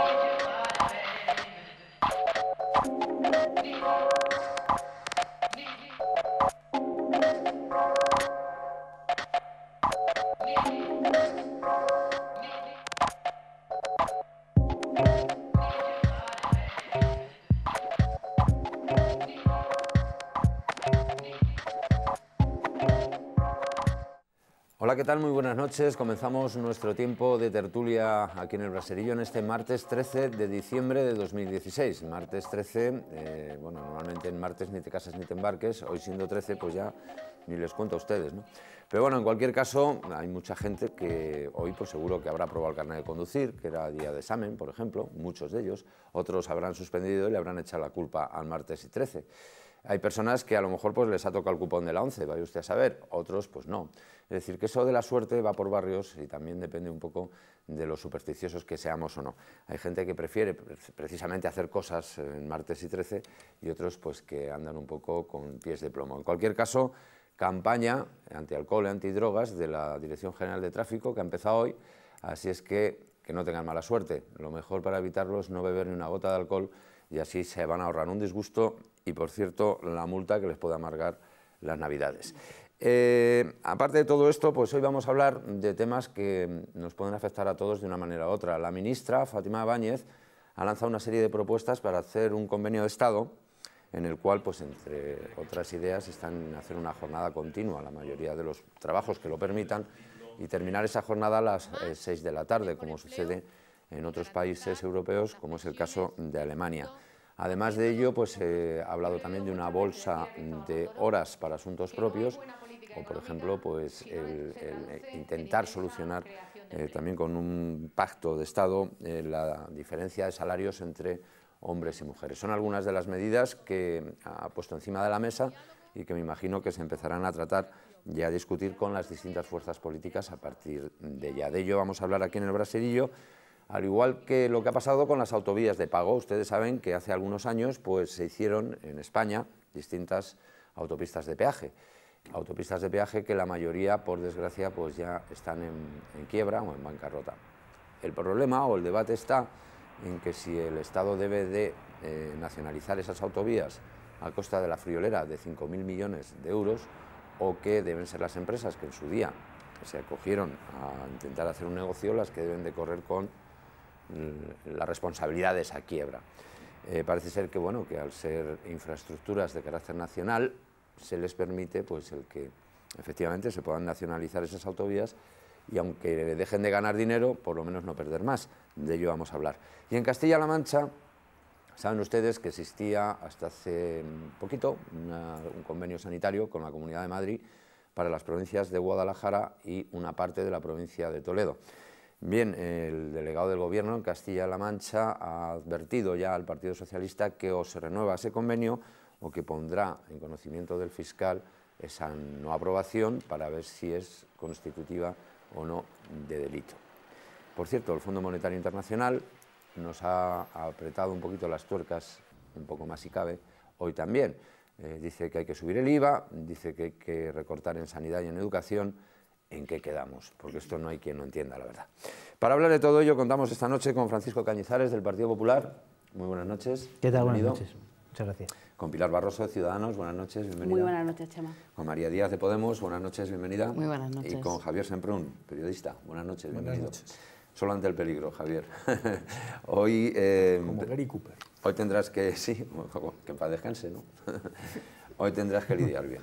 Thank you. ¿qué tal? Muy buenas noches. Comenzamos nuestro tiempo de tertulia aquí en el Braserillo en este martes 13 de diciembre de 2016. Martes 13, eh, bueno, normalmente en martes ni te casas ni te embarques, hoy siendo 13 pues ya ni les cuento a ustedes, ¿no? Pero bueno, en cualquier caso, hay mucha gente que hoy pues seguro que habrá probado el carnet de conducir, que era día de examen, por ejemplo, muchos de ellos. Otros habrán suspendido y le habrán echado la culpa al martes y 13. Hay personas que a lo mejor pues, les ha tocado el cupón de la 11, vaya usted a saber, otros pues no. Es decir, que eso de la suerte va por barrios y también depende un poco de los supersticiosos que seamos o no. Hay gente que prefiere precisamente hacer cosas eh, en martes y 13 y otros pues que andan un poco con pies de plomo. En cualquier caso, campaña antialcohol y antidrogas de la Dirección General de Tráfico que ha empezado hoy, así es que que no tengan mala suerte. Lo mejor para evitarlo es no beber ni una gota de alcohol y así se van a ahorrar un disgusto y, por cierto, la multa que les puede amargar las Navidades. Eh, aparte de todo esto, pues hoy vamos a hablar de temas que nos pueden afectar a todos de una manera u otra. La ministra, Fátima Báñez, ha lanzado una serie de propuestas para hacer un convenio de Estado en el cual, pues entre otras ideas, están en hacer una jornada continua, la mayoría de los trabajos que lo permitan, y terminar esa jornada a las 6 eh, de la tarde, como sucede en otros países europeos, como es el caso de Alemania. Además de ello, pues he eh, hablado también de una bolsa de horas para asuntos propios, o por ejemplo, pues eh, intentar solucionar eh, también con un pacto de Estado la diferencia de salarios entre hombres y mujeres. Son algunas de las medidas que ha puesto encima de la mesa y que me imagino que se empezarán a tratar y a discutir con las distintas fuerzas políticas a partir de ella. De ello vamos a hablar aquí en el Braserillo al igual que lo que ha pasado con las autovías de pago, ustedes saben que hace algunos años pues, se hicieron en España distintas autopistas de peaje. Autopistas de peaje que la mayoría, por desgracia, pues ya están en, quiebra o en bancarrota. El problema o el debate está en que si el Estado debe de eh, nacionalizar esas autovías a costa de la friolera de 5.000 millones de euros o que deben ser las empresas que en su día se acogieron a intentar hacer un negocio las que deben de correr con Mm, la responsabilidad de esa quiebra. Eh, parece ser que, bueno, que al ser infraestructuras de carácter nacional, se les permite pues, el que efectivamente se puedan nacionalizar esas autovías y aunque dejen de ganar dinero, por lo menos no perder más. De ello vamos a hablar. Y en Castilla-La Mancha, saben ustedes que existía hasta hace mm, poquito un convenio sanitario con la Comunidad de Madrid para las provincias de Guadalajara y una parte de la provincia de Toledo. Bien, el delegado del Gobierno en Castilla-La Mancha ha advertido ya al Partido Socialista que o se renueva ese convenio o que pondrá en conocimiento del fiscal esa no aprobación para ver si es constitutiva o no de delito. Por cierto, el Fondo Monetario Internacional nos ha apretado un poquito las tuercas, un poco más si cabe, hoy también. Eh, dice que hay que subir el IVA, dice que hay que recortar en sanidad y en educación, en qué quedamos, porque esto no hay quien no entienda, la verdad. Para hablar de todo ello, contamos esta noche con Francisco Cañizares, del Partido Popular. Muy buenas noches. ¿Qué tal? Buenas noches. Muchas gracias. Con Pilar Barroso, de Ciudadanos, buenas noches, bienvenida. Muy buenas noches, Chema. Con María Díaz de Podemos, buenas noches, bienvenida. Muy buenas noches. Y con Javier Semprún, periodista, buenas noches, bienvenido. Buenas noches. Solo ante el peligro, Javier. hoy... Eh, hoy tendrás que... Sí, que para ¿no? hoy tendrás que lidiar bien.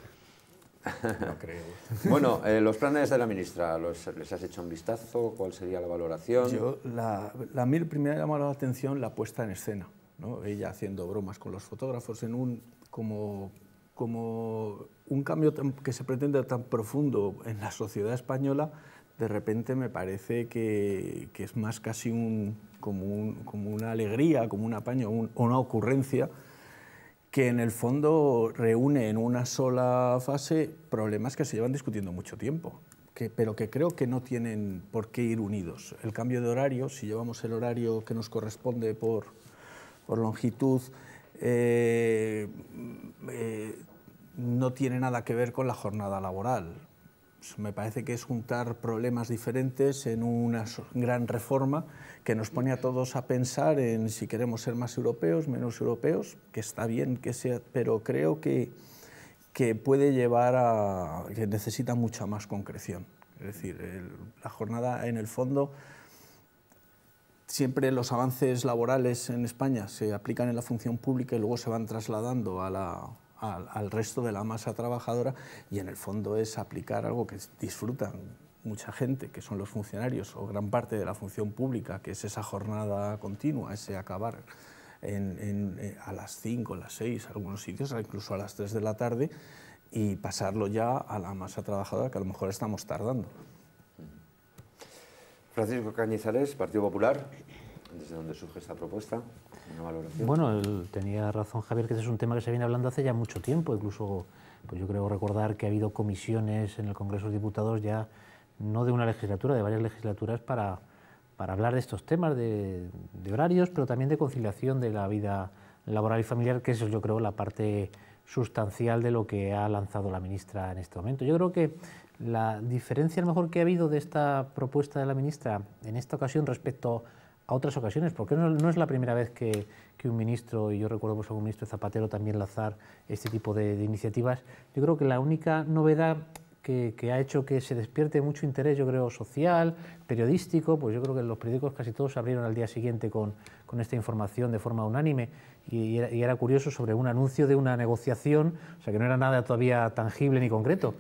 No creo. bueno, eh, los planes de la ministra, los, ¿les has hecho un vistazo? ¿Cuál sería la valoración? Yo, la, la mil primera llamada la atención la puesta en escena. ¿no? Ella haciendo bromas con los fotógrafos en un como, como un cambio que se pretende tan profundo en la sociedad española, de repente me parece que, que es más casi un, como, un, como una alegría, como un apaño, o una ocurrencia que en el fondo reúne en una sola fase problemas que se llevan discutiendo mucho tiempo, pero que creo que no tienen por qué ir unidos. El cambio de horario, si llevamos el horario que nos corresponde por, longitud, eh, eh, no tiene nada que ver con la jornada laboral. Pues, me parece que es juntar problemas diferentes en una gran reforma que nos pone a todos a pensar en si queremos ser más europeos, menos europeos, que está bien que sea, pero creo que, puede llevar a que necesita mucha más concreción. Es decir, la jornada en el fondo siempre los avances laborales en España se aplican en la función pública y luego se van trasladando a la al, resto de la masa trabajadora y en el fondo es aplicar algo que disfrutan mucha gente, que son los funcionarios o gran parte de la función pública, que es esa jornada continua, ese acabar eh, a las 5, las 6, algunos sitios, incluso a las 3 de la tarde, y pasarlo ya a la masa trabajadora, que a lo mejor estamos tardando. Francisco Cañizares, Partido Popular, ¿desde donde surge esta propuesta? Bueno, tenía razón Javier, que ese es un tema que se viene hablando hace ya mucho tiempo, incluso pues yo creo recordar que ha habido comisiones en el Congreso de Diputados ya no de una legislatura, de varias legislaturas para, para hablar de estos temas de, horarios, pero también de conciliación de la vida laboral y familiar, que es yo creo la parte sustancial de lo que ha lanzado la ministra en este momento. Yo creo que la diferencia lo mejor que ha habido de esta propuesta de la ministra en esta ocasión respecto a otras ocasiones, porque no, es la primera vez que, un ministro, y yo recuerdo pues, a un ministro Zapatero también lanzar este tipo de, iniciativas, yo creo que la única novedad que, ha hecho que se despierte mucho interés, yo creo, social, periodístico, pues yo creo que los periódicos casi todos se abrieron al día siguiente con, esta información de forma unánime y, era, curioso sobre un anuncio de una negociación, o sea que no era nada todavía tangible ni concreto.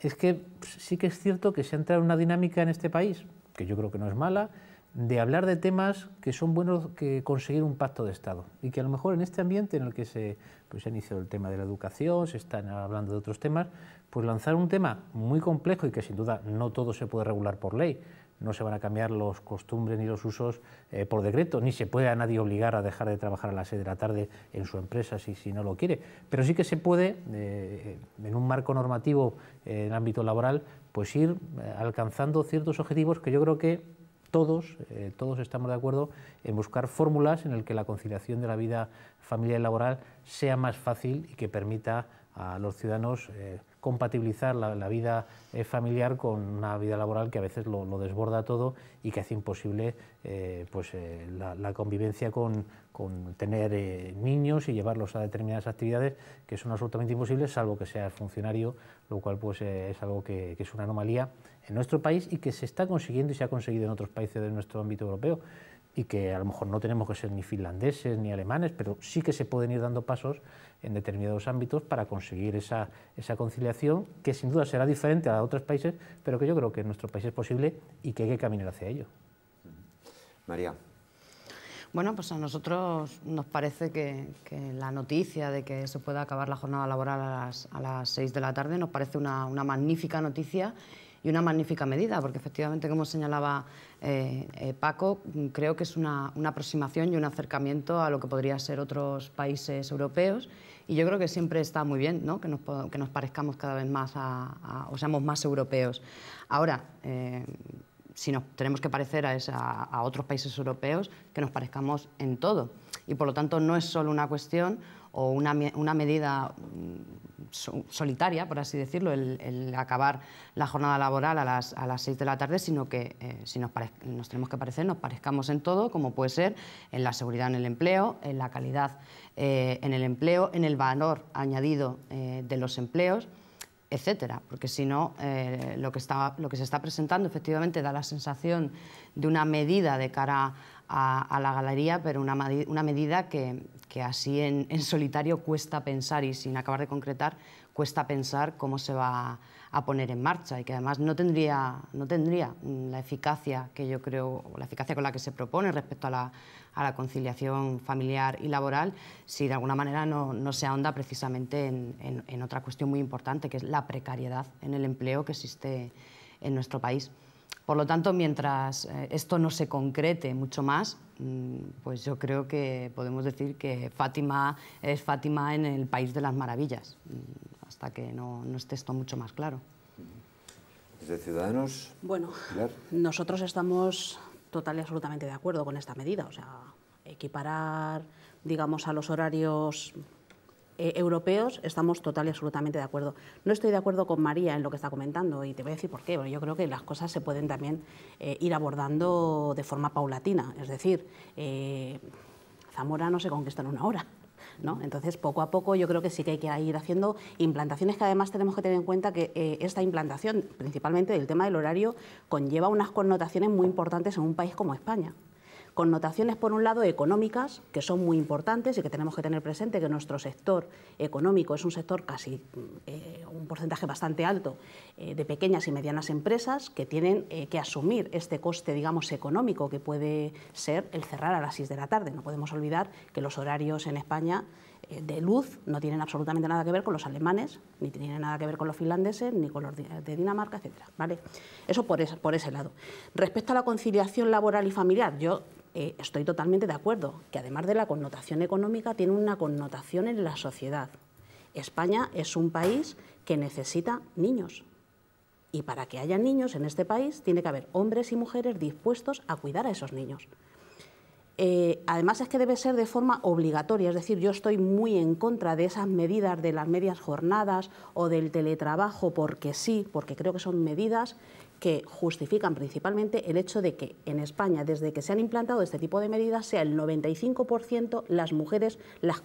Es que pues, sí que es cierto que se ha entrado en una dinámica en este país, que yo creo que no es mala, de hablar de temas que son buenos que conseguir un pacto de Estado y que a lo mejor en este ambiente en el que se, pues, ha iniciado el tema de la educación, se están hablando de otros temas, pues lanzar un tema muy complejo y que sin duda no todo se puede regular por ley, no se van a cambiar los costumbres ni los usos eh, por decreto, ni se puede a nadie obligar a dejar de trabajar a las 6 de la tarde en su empresa si, no lo quiere, pero sí que se puede, eh, en un marco normativo eh, en el ámbito laboral, pues ir alcanzando ciertos objetivos que yo creo que todos, eh, todos estamos de acuerdo en buscar fórmulas en las que la conciliación de la vida familiar y laboral sea más fácil y que permita a los ciudadanos eh, compatibilizar la, vida eh, familiar con una vida laboral que a veces lo, desborda todo y que hace imposible pues, la, convivencia con, tener niños y llevarlos a determinadas actividades que son absolutamente imposibles, salvo que el funcionario, lo cual pues, es algo que es una anomalía en nuestro país y que se está consiguiendo y se ha conseguido en otros países de nuestro ámbito europeo y que a lo mejor no tenemos que ser ni finlandeses ni alemanes, pero sí que se pueden ir dando pasos en determinados ámbitos para conseguir esa, esa conciliación que sin duda será diferente a otros países, pero que yo creo que en nuestro país es posible y que hay que caminar hacia ello. María. Bueno, pues a nosotros nos parece que, la noticia de que se pueda acabar la jornada laboral a las, a las 6 de la tarde nos parece una, una magnífica noticia y una magnífica medida, porque efectivamente, como señalaba eh, eh, Paco, creo que es una, aproximación y un acercamiento a lo que podría ser otros países europeos. Y yo creo que siempre está muy bien que, nos, parezcamos cada vez más o seamos más europeos. Ahora, eh, si nos tenemos que parecer a, esa, a, otros países europeos, que nos parezcamos en todo. Y por lo tanto no es solo una cuestión o una, una medida mm, solitaria, por así decirlo, el, acabar la jornada laboral a las, a las 6 de la tarde, sino que eh, si nos, tenemos que parecer, nos parezcamos en todo, como puede ser en la seguridad en el empleo, en la calidad eh, en el empleo, en el valor añadido eh, de los empleos etcétera, porque si no, lo, que lo que se está presentando efectivamente da la sensación de una medida de cara a a, la galería, pero una, medida que, así en, solitario cuesta pensar y sin acabar de concretar, cuesta pensar cómo se va a poner en marcha y que además no tendría, la eficacia que yo creo, la eficacia con la que se propone respecto a la, conciliación familiar y laboral si de alguna manera no, se ahonda precisamente en otra cuestión muy importante que es la precariedad en el empleo que existe en nuestro país. Por lo tanto, mientras eh, esto no se concrete mucho más, mm, pues yo creo que podemos decir que Fátima es Fátima en el País de las Maravillas, mm, hasta que no, esté esto mucho más claro. de Ciudadanos? Bueno, nosotros estamos total y absolutamente de acuerdo con esta medida. O sea, equiparar, digamos, a los horarios eh, europeos estamos total y absolutamente de acuerdo. No estoy de acuerdo con María en lo que está comentando y te voy a decir por qué. Porque yo creo que las cosas se pueden también eh, ir abordando de forma paulatina. Es decir, eh, Zamora no se conquista en una hora. ¿No? Entonces, poco a poco yo creo que sí que hay que ir haciendo implantaciones que además tenemos que tener en cuenta que esta implantación, principalmente del tema del horario, conlleva unas connotaciones muy importantes en un país como España connotaciones, por un lado, económicas, que son muy importantes y que tenemos que tener presente que nuestro sector económico es un sector casi, eh, un porcentaje bastante alto eh, de pequeñas y medianas empresas que tienen eh, que asumir este coste, digamos, económico que puede ser el cerrar a las 6 de la tarde. No podemos olvidar que los horarios en España de luz no tienen absolutamente nada que ver con los alemanes, ni tienen nada que ver con los finlandeses, ni con los de Dinamarca, etcétera. ¿vale? Eso por, ese, por ese lado. Respecto a la conciliación laboral y familiar, yo eh, estoy totalmente de acuerdo, que además de la connotación económica tiene una connotación en la sociedad. España es un país que necesita niños. Y para que haya niños en este país tiene que haber hombres y mujeres dispuestos a cuidar a esos niños. Eh, además es que debe ser de forma obligatoria, es decir, yo estoy muy en contra de esas medidas de las medias jornadas o del teletrabajo porque sí, porque creo que son medidas que justifican principalmente el hecho de que en España, desde que se han implantado este tipo de medidas, sea el 95% las mujeres las,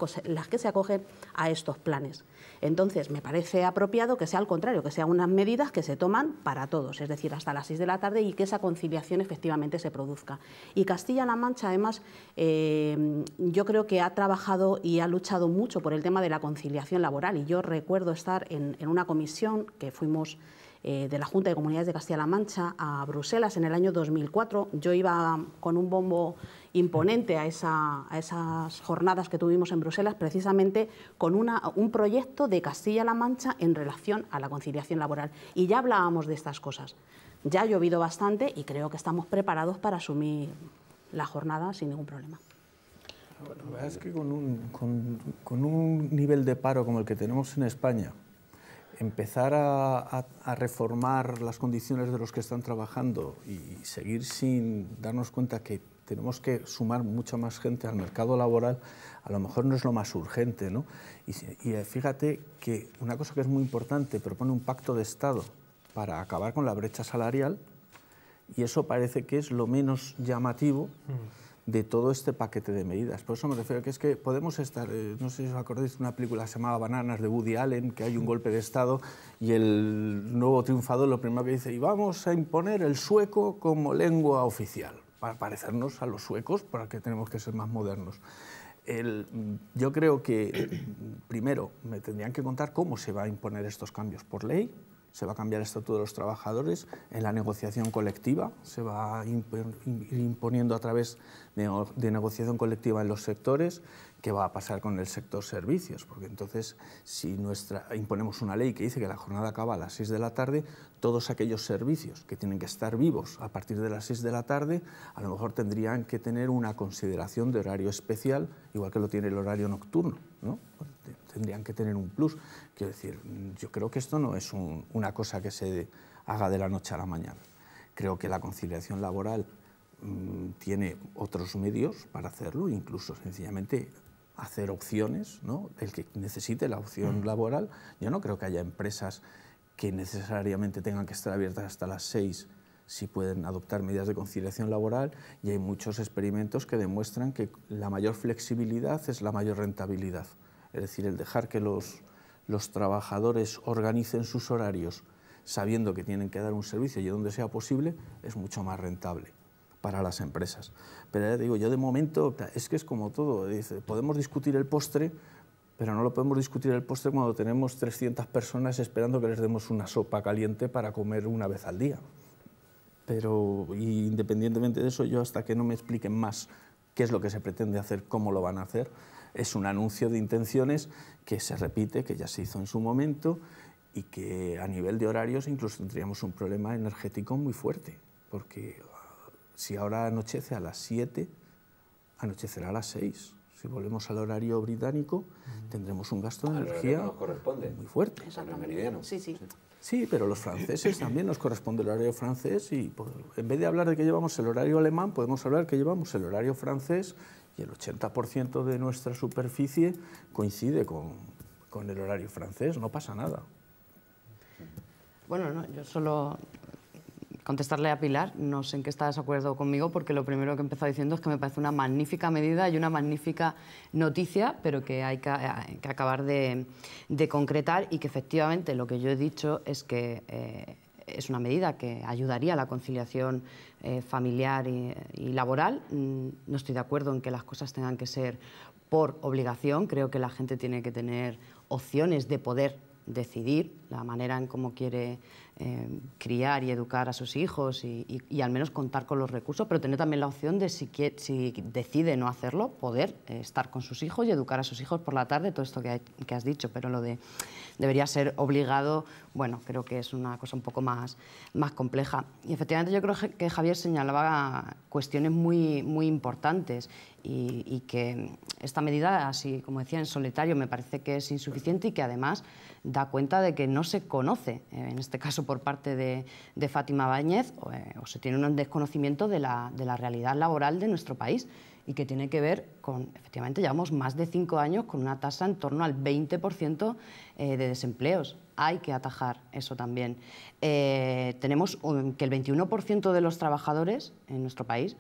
que se acogen a estos planes. Entonces, me parece apropiado que sea al contrario, que sean unas medidas que se toman para todos, es decir, hasta las 6 de la tarde y que esa conciliación efectivamente se produzca. Y Castilla-La Mancha, además, eh, yo creo que ha trabajado y ha luchado mucho por el tema de la conciliación laboral. Y yo recuerdo estar en una comisión que fuimos eh, de la Junta de Comunidades de Castilla-La Mancha a Bruselas en el año 2004. Yo iba con un bombo imponente a, a esas jornadas que tuvimos en Bruselas, precisamente con un proyecto de Castilla-La Mancha en relación a la conciliación laboral. Y ya hablábamos de estas cosas. Ya ha llovido bastante y creo que estamos preparados para asumir la jornada sin ningún problema. La verdad es que con un nivel de paro como el que tenemos en España, empezar a, reformar las condiciones de los que están trabajando y seguir sin darnos cuenta que tenemos que sumar mucha más gente al mercado laboral, a lo mejor no es lo más urgente. ¿no? Y, eh, fíjate que una cosa que es muy importante, propone un pacto de Estado para acabar con la brecha salarial y eso parece que es lo menos llamativo. Mm de todo este paquete de medidas. Por eso me refiero a que es que podemos estar, eh, no sé si os acordáis de una película llamada Bananas de Woody Allen, que hay un mm. golpe de Estado y el nuevo triunfador lo primero que dice, y vamos a imponer el sueco como lengua oficial, para parecernos a los suecos, para que tenemos que ser más modernos. yo creo que, primero, me tendrían que contar cómo se va a imponer estos cambios por ley, se va a cambiar el estatuto de los trabajadores, en la negociación colectiva, se va a ir imponiendo a través de, negociación colectiva en los sectores, qué va a pasar con el sector servicios, porque entonces si nuestra, imponemos una ley que dice que la jornada acaba a las 6 de la tarde, todos aquellos servicios que tienen que estar vivos a partir de las 6 de la tarde, a lo mejor tendrían que tener una consideración de horario especial, igual que lo tiene el horario nocturno. ¿no? tendrían que tener un plus. Quiero decir, mm, yo creo que esto no es una cosa que se haga de la noche a la mañana. Creo que la conciliación laboral mm, tiene otros medios para hacerlo, incluso sencillamente hacer opciones, El que necesite la opción mm. laboral, yo no creo que haya empresas que necesariamente tengan que estar abiertas hasta las seis si pueden adoptar medidas de conciliación laboral y hay muchos experimentos que demuestran que la mayor flexibilidad es la mayor rentabilidad es decir, el dejar que los, trabajadores organicen sus horarios sabiendo que tienen que dar un servicio y donde sea posible, es mucho más rentable para las empresas. Pero ya digo, yo de momento, es que es como todo, podemos discutir el postre, pero no lo podemos discutir el postre cuando tenemos 300 personas esperando que les demos una sopa caliente para comer una vez al día. Pero independientemente de eso, yo hasta que no me expliquen más qué es lo que se pretende hacer, cómo lo van a hacer, es un anuncio de intenciones que se repite, que ya se hizo en su momento y que a nivel de horarios incluso tendríamos un problema energético muy fuerte, porque ah, si ahora anochece a las 7, anochecerá a las 6. Si volvemos al horario británico, tendremos un gasto de energía muy fuerte. Sí, pero los franceses también nos corresponde el horario francés y pues, en vez de hablar de que llevamos el horario alemán, podemos hablar que llevamos el horario francés y el 80% de nuestra superficie coincide con, el horario francés, no pasa nada. Bueno, yo solo contestarle a Pilar, no sé en qué está de desacuerdo conmigo, porque lo primero que empezó diciendo es que me parece una magnífica medida y una magnífica noticia, pero que hay que, eh, acabar de, concretar y que efectivamente lo que yo he dicho es que eh, es una medida que ayudaría a la conciliación eh, familiar y laboral. Mm, no estoy de acuerdo en que las cosas tengan que ser por obligación. Creo que la gente tiene que tener opciones de poder decidir la manera en cómo quiere eh, criar y educar a sus hijos y, al menos contar con los recursos, pero tener también la opción de, si, decide no hacerlo, poder eh, estar con sus hijos y educar a sus hijos por la tarde, todo esto que, has dicho, pero lo de debería ser obligado, bueno, creo que es una cosa un poco más, más compleja. Y efectivamente yo creo que Javier señalaba cuestiones muy, muy importantes y, y que esta medida, así como decía, en solitario me parece que es insuficiente y que además da cuenta de que no se conoce, eh, en este caso por parte de, Fátima Báñez, eh, o, se tiene un desconocimiento de la, realidad laboral de nuestro país y que tiene que ver con, efectivamente, llevamos más de cinco años con una tasa en torno al 20% eh, de desempleos. Hay que atajar eso también. Eh, tenemos que el 21% de los trabajadores en nuestro país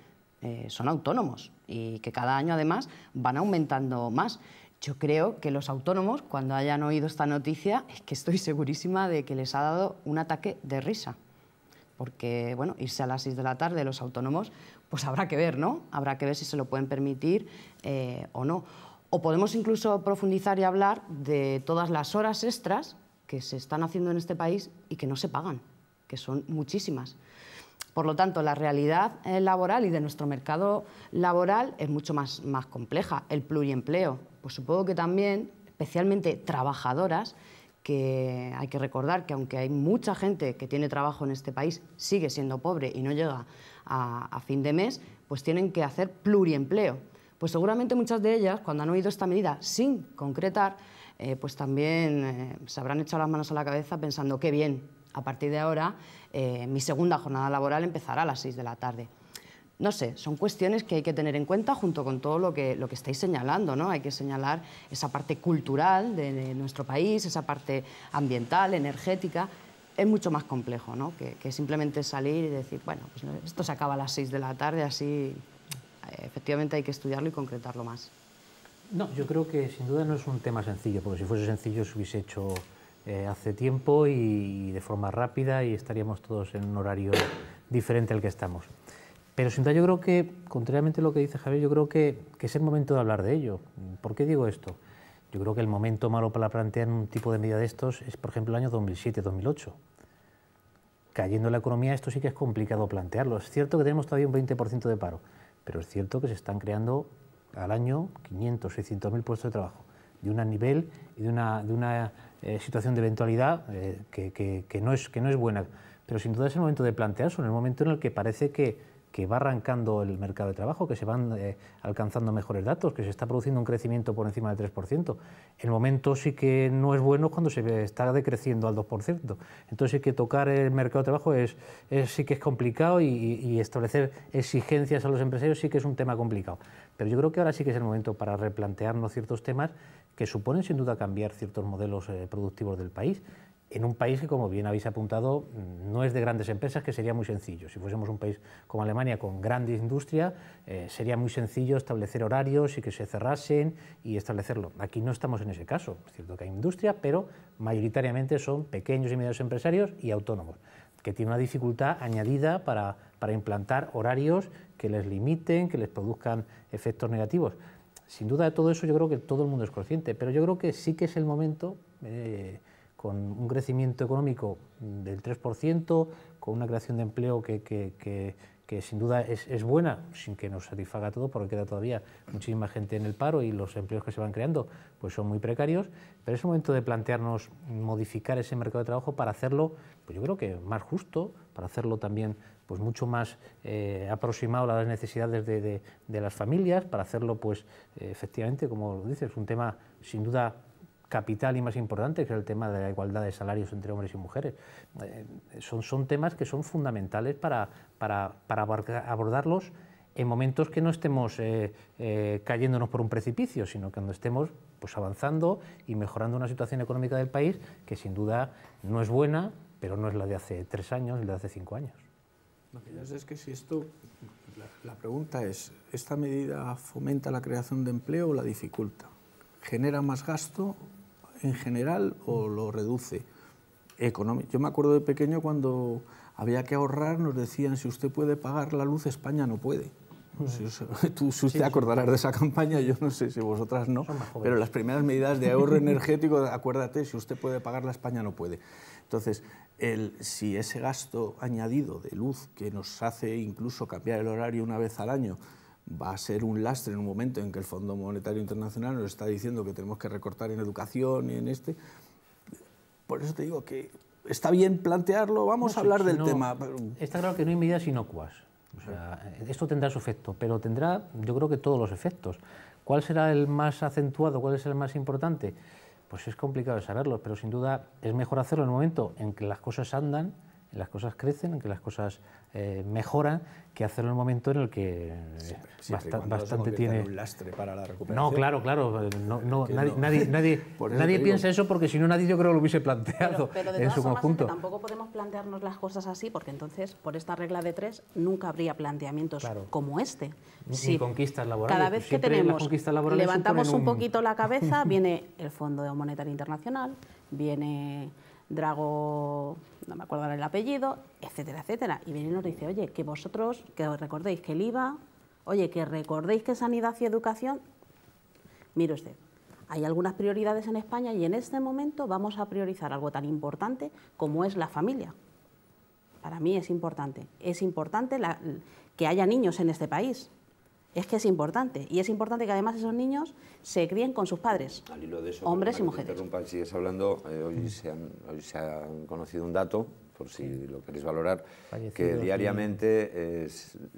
son autónomos y que cada año, además, van aumentando más. Yo creo que los autónomos, cuando hayan oído esta noticia, es que estoy segurísima de que les ha dado un ataque de risa. Porque, bueno, irse a las 6 de la tarde los autónomos, pues habrá que ver, ¿no? Habrá que ver si se lo pueden permitir eh, o no. O podemos incluso profundizar y hablar de todas las horas extras que se están haciendo en este país y que no se pagan, que son muchísimas. Por lo tanto, la realidad eh, laboral y de nuestro mercado laboral es mucho más, más compleja. El pluriempleo, pues supongo que también, especialmente trabajadoras, que hay que recordar que aunque hay mucha gente que tiene trabajo en este país, sigue siendo pobre y no llega a, fin de mes, pues tienen que hacer pluriempleo. Pues seguramente muchas de ellas, cuando han oído esta medida sin concretar, eh, pues también eh, se habrán echado las manos a la cabeza pensando qué bien, a partir de ahora eh, mi segunda jornada laboral empezará a las 6 de la tarde. No sé, son cuestiones que hay que tener en cuenta junto con todo lo que, lo que estáis señalando, ¿no? Hay que señalar esa parte cultural de, nuestro país, esa parte ambiental, energética, es mucho más complejo ¿no? que, simplemente salir y decir, bueno, pues esto se acaba a las 6 de la tarde, así eh, efectivamente hay que estudiarlo y concretarlo más. No, yo creo que sin duda no es un tema sencillo, porque si fuese sencillo se hubiese hecho eh, hace tiempo y, de forma rápida y estaríamos todos en un horario diferente al que estamos. Pero sin duda yo creo que, contrariamente a lo que dice Javier, yo creo que, es el momento de hablar de ello. ¿Por qué digo esto? Yo creo que el momento malo para plantear un tipo de medida de estos es, por ejemplo, el año 2007-2008. Cayendo la economía, esto sí que es complicado plantearlo. Es cierto que tenemos todavía un 20% de paro, pero es cierto que se están creando al año 500, 600 mil puestos de trabajo, de un nivel y de una eh, situación de eventualidad eh, que, no es, que no es buena. Pero sin duda es el momento de plantearse, en el momento en el que parece que, va arrancando el mercado de trabajo, que se van eh, alcanzando mejores datos, que se está produciendo un crecimiento por encima del 3%. El momento sí que no es bueno cuando se está decreciendo al 2%. Entonces hay que tocar el mercado de trabajo sí que es complicado y, establecer exigencias a los empresarios sí que es un tema complicado. Pero yo creo que ahora sí que es el momento para replantearnos ciertos temas que suponen sin duda cambiar ciertos modelos eh, productivos del país. En un país que, como bien habéis apuntado, mm, no es de grandes empresas, que sería muy sencillo. Si fuésemos un país como Alemania con grandes industria, eh, sería muy sencillo establecer horarios y que se cerrasen y establecerlo. Aquí no estamos en ese caso. Es cierto que hay industria, pero mayoritariamente son pequeños y medianos empresarios y autónomos que tiene una dificultad añadida para, implantar horarios que les limiten, que les produzcan efectos negativos sin duda de todo eso yo creo que todo el mundo es consciente, pero yo creo que sí que es el momento, eh, con un crecimiento económico del 3%, con una creación de empleo que, que, sin duda es, buena, sin que nos satisfaga todo, porque queda todavía muchísima gente en el paro y los empleos que se van creando pues son muy precarios, pero es el momento de plantearnos modificar ese mercado de trabajo para hacerlo, pues yo creo que más justo, para hacerlo también pues mucho más eh, aproximado a las necesidades de, las familias, para hacerlo, pues eh, efectivamente, como dices, un tema sin duda capital y más importante, que es el tema de la igualdad de salarios entre hombres y mujeres. Eh, son, son temas que son fundamentales para, para, abordarlos en momentos que no estemos cayéndonos por un precipicio, sino que cuando estemos pues, avanzando y mejorando una situación económica del país que sin duda no es buena, pero no es la de hace tres años, ni la de hace cinco años. Es que si esto, la, pregunta es, ¿esta medida fomenta la creación de empleo o la dificulta? ¿Genera más gasto en general o lo reduce? Económico. Yo me acuerdo de pequeño cuando había que ahorrar, nos decían, si usted puede pagar la luz, España no puede. tú, si usted acordará acordarás de esa campaña, yo no sé si vosotras no, pero las primeras medidas de ahorro energético, acuérdate, si usted puede pagarla, España no puede. Entonces, si ese gasto añadido de luz que nos hace incluso cambiar el horario una vez al año va a ser un lastre en un momento en que el Fondo Monetario Internacional nos está diciendo que tenemos que recortar en educación y en este, por eso te digo que está bien plantearlo, vamos a hablar del tema. Está claro que no hay medidas inocuas. esto tendrá su efecto, pero tendrá, yo creo que todos los efectos. ¿Cuál será el más acentuado? ¿Cuál es el más importante? pues es complicado saberlo, pero sin duda es mejor hacerlo en el momento en que las cosas andan las cosas crecen, que las cosas eh, mejoran, que hacerlo en el momento en el que bastante tiene... un lastre para la recuperación. No, claro, claro. nadie, nadie, piensa eso porque si no nadie yo creo lo hubiese planteado pero, de en todas su conjunto. tampoco podemos plantearnos las cosas así porque entonces por esta regla de tres nunca habría planteamientos como este. Ni conquistas laborales. Cada pues vez que tenemos, levantamos un poquito la cabeza, viene el Fondo Monetario Internacional, viene Drago, no me acuerdo el apellido, etcétera, etcétera. Y viene y nos dice, oye, que vosotros, que os recordéis que el IVA, oye, que recordéis que sanidad y educación, mire usted, hay algunas prioridades en España y en este momento vamos a priorizar algo tan importante como es la familia. Para mí es importante, es importante que haya niños en este país. Es que es importante. Y es importante que además esos niños se críen con sus padres, hombres y mujeres. sigues hablando, eh, hoy, se han, se ha conocido un dato, por si lo queréis valorar, que diariamente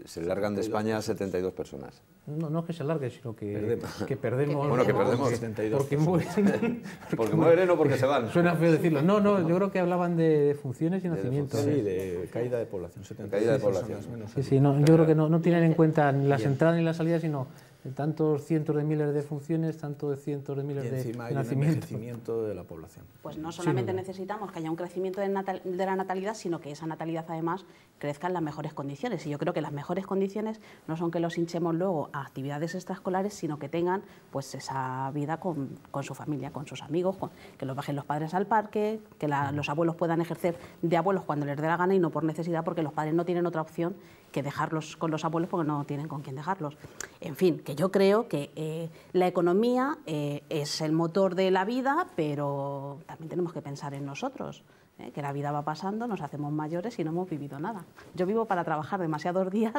se largan de España 72 personas. No, no es que se alargue, sino que perdemos. Que perdemos bueno, que perdemos Porque, mueren, porque mueren o porque se van. Suena feo decirlo. No, no, yo creo que hablaban de funciones y nacimientos. Sí, de caída de población. 72. caída de población. Sí, sí, no, yo creo que no, no tienen en cuenta ni las entradas ni las salidas, sino tantos cientos de miles de funciones, tantos cientos de miles y de hay Un envejecimiento de la población. Pues no solamente necesitamos que haya un crecimiento de, la natalidad, sino que esa natalidad además crezca en las mejores condiciones. Y yo creo que las mejores condiciones no son que los hinchemos luego a actividades extraescolares, sino que tengan pues esa vida con, su familia, con sus amigos, que los bajen los padres al parque, que los abuelos puedan ejercer de abuelos cuando les dé la gana y no por necesidad, porque los padres no tienen otra opción que dejarlos con los abuelos porque no tienen con quién dejarlos. En fin, que yo creo que eh, la economía eh, es el motor de la vida, pero también tenemos que pensar en nosotros. Eh, que la vida va pasando, nos hacemos mayores y no hemos vivido nada. Yo vivo para trabajar demasiados días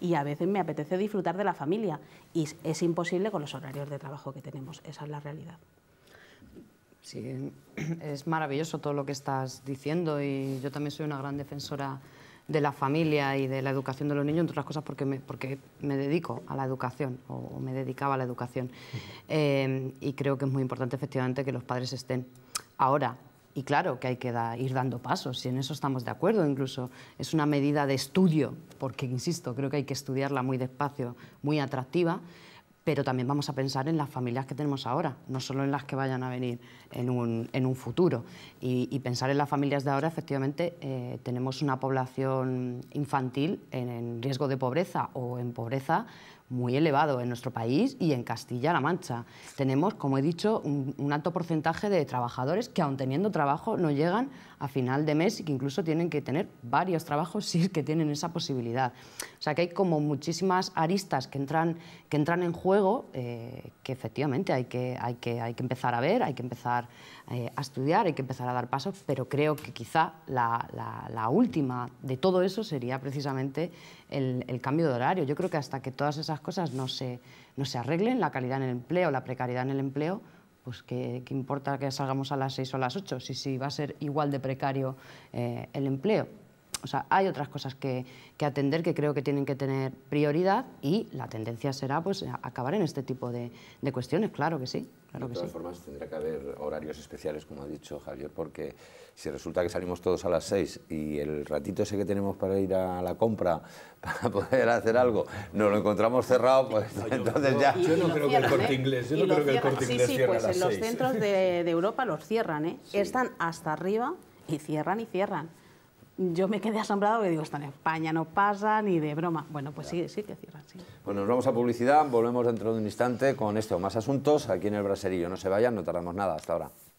y a veces me apetece disfrutar de la familia y es imposible con los horarios de trabajo que tenemos, esa es la realidad. Sí, es maravilloso todo lo que estás diciendo y yo también soy una gran defensora de la familia y de la educación de los niños, entre otras cosas porque me, porque me dedico a la educación o me dedicaba a la educación. Eh, y creo que es muy importante efectivamente que los padres estén ahora. Y claro que hay que ir dando pasos, y en eso estamos de acuerdo. Incluso es una medida de estudio, porque, insisto, creo que hay que estudiarla muy despacio, muy atractiva pero también vamos a pensar en las familias que tenemos ahora, no solo en las que vayan a venir en un, futuro. Y, pensar en las familias de ahora, efectivamente, eh, tenemos una población infantil en riesgo de pobreza o en pobreza muy elevado en nuestro país y en Castilla-La Mancha. Tenemos, como he dicho, un, alto porcentaje de trabajadores que, aun teniendo trabajo, no llegan a final de mes y que incluso tienen que tener varios trabajos si es que tienen esa posibilidad. O sea que hay como muchísimas aristas que entran, que entran en juego eh, que efectivamente hay que, hay, que, hay que empezar a ver, hay que empezar eh, a estudiar, hay que empezar a dar pasos, pero creo que quizá la, última de todo eso sería precisamente el, cambio de horario. Yo creo que hasta que todas esas cosas no se, arreglen, la calidad en el empleo, la precariedad en el empleo, pues ¿qué, importa que salgamos a las seis o a las ocho, si, si va a ser igual de precario eh, el empleo? o sea, hay otras cosas que, atender que creo que tienen que tener prioridad y la tendencia será pues acabar en este tipo de, cuestiones, claro que sí. de todas formas, tendrá que haber horarios especiales, como ha dicho Javier, porque si resulta que salimos todos a las 6 y el ratito ese que tenemos para ir a la compra, para poder hacer algo, nos lo encontramos cerrado, pues entonces ya... Yo no creo que el corte inglés, yo no creo que el corte inglés a pues, las en los centros de, Europa los cierran, ¿eh? Están hasta arriba y cierran y cierran yo me quedé asombrado que digo, esto en España no pasa ni de broma. Bueno, pues sí, sí que cierran, Bueno, nos vamos a publicidad, volvemos dentro de un instante con este o más asuntos aquí en el Braserillo. No se vayan, no tardamos nada hasta ahora.